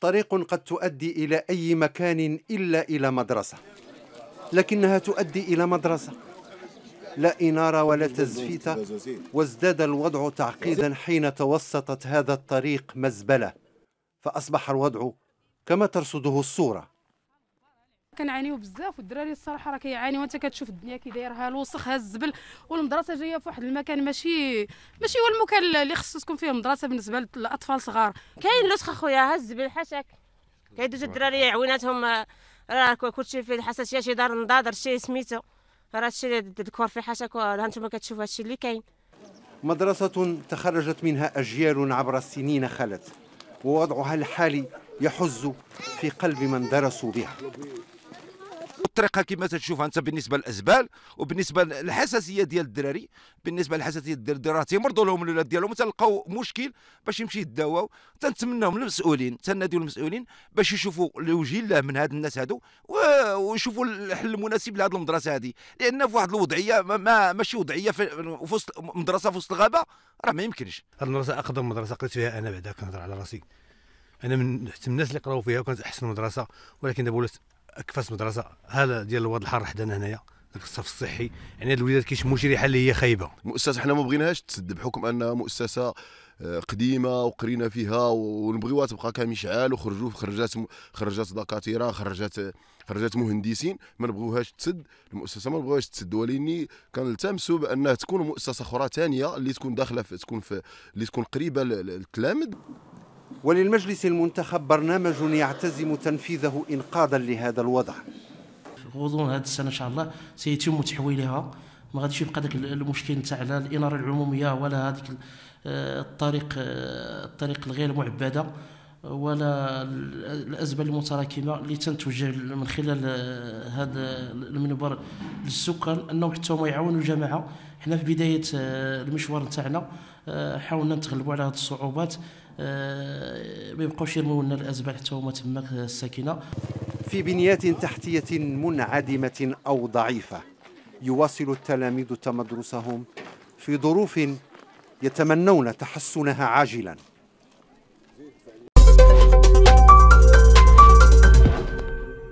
طريق قد تؤدي إلى أي مكان إلا إلى مدرسة لكنها تؤدي إلى مدرسة لا إنارة ولا تزفيت وازداد الوضع تعقيدا حين توسطت هذا الطريق مزبلة فأصبح الوضع كما ترصده الصورة كنعانيو بزاف والدراري الصراحه راه كيعانيو انت كتشوف الدنيا كي دايرها الوسخها الزبل والمدرسه جايه في واحد المكان ماشي ماشي هو المكان اللي خصو تكون فيه المدرسه بالنسبه للاطفال صغار كاين لوسخ اخويا ها الزبل حاشاك كيدوز الدراري عويناتهم آه، راه كلشي فيه حساس شي دار نضادر شي سميتو راه هادشي الكور في حاشاك هانتوما كتشوفوا هادشي اللي كاين مدرسة تخرجت منها أجيال عبر السنين خلت ووضعها الحالي يحز في قلب من درسوا بها والطريقه كما تشوفها انت بالنسبه للازبال وبالنسبه للحساسيه ديال الدراري بالنسبه للحساسيه ديال الدراري تيمرضوا لهم الاولاد ديالهم تلقاو مشكل باش يمشي يداواو تنتمناو من المسؤولين تناديو المسؤولين باش يشوفوا الوجه الله من هاد الناس هادو ويشوفوا الحل المناسب لهاد المدرسه هادي لان في واحد الوضعيه ما ماشي وضعيه في وسط مدرسه في وسط الغابه راه ما يمكنش هاد المدرسه اقدم مدرسه قريت فيها انا بعدا كنهضر على راسي انا من حتى الناس اللي قراو فيها وكانت احسن مدرسه ولكن دابا ولات كفاس مدرسه هذا ديال الواد الحار حدانا هنايا داك الصف الصحي يعني هاد الوليدات كيشموا شي ريحه اللي هي خايبه مؤسسه حنا ما بغيناهاش تسد بحكم انها مؤسسه آه، قديمه وقرينا فيها ونبغيوها تبقى كمشعال وخرجوا خرجات خرجات دكاتره خرجات خرجات مهندسين ما نبغوهاش تسد المؤسسه ما نبغوهاش تسد ولكن كنلتمسوا بانها تكون مؤسسه اخرى ثانيه اللي تكون داخله في تكون في اللي تكون قريبه للتلامذ وللمجلس المنتخب برنامج يعتزم تنفيذه انقاذا لهذا الوضع غضون هذه السنه ان شاء الله سيتم تحويلها ما غاديش يبقى داك المشكل تاع لا الاناره العموميه ولا هذيك آه، الطريق آه، الطريق الغير معبده ولا الازمه المتراكمه اللي تنتج من خلال هذا المنبر للسكان انهم حتى هما يعاونوا الجماعه حنا في بدايه آه، المشوار نتاعنا آه، حاولنا نتغلبوا على هذه الصعوبات آه، ما يبقاوش يرموا لنا الازمه حتى هما تما الساكنه في بنيات تحتيه منعدمه او ضعيفه يواصل التلاميذ تمدرسهم في ظروف يتمنون تحسنها عاجلا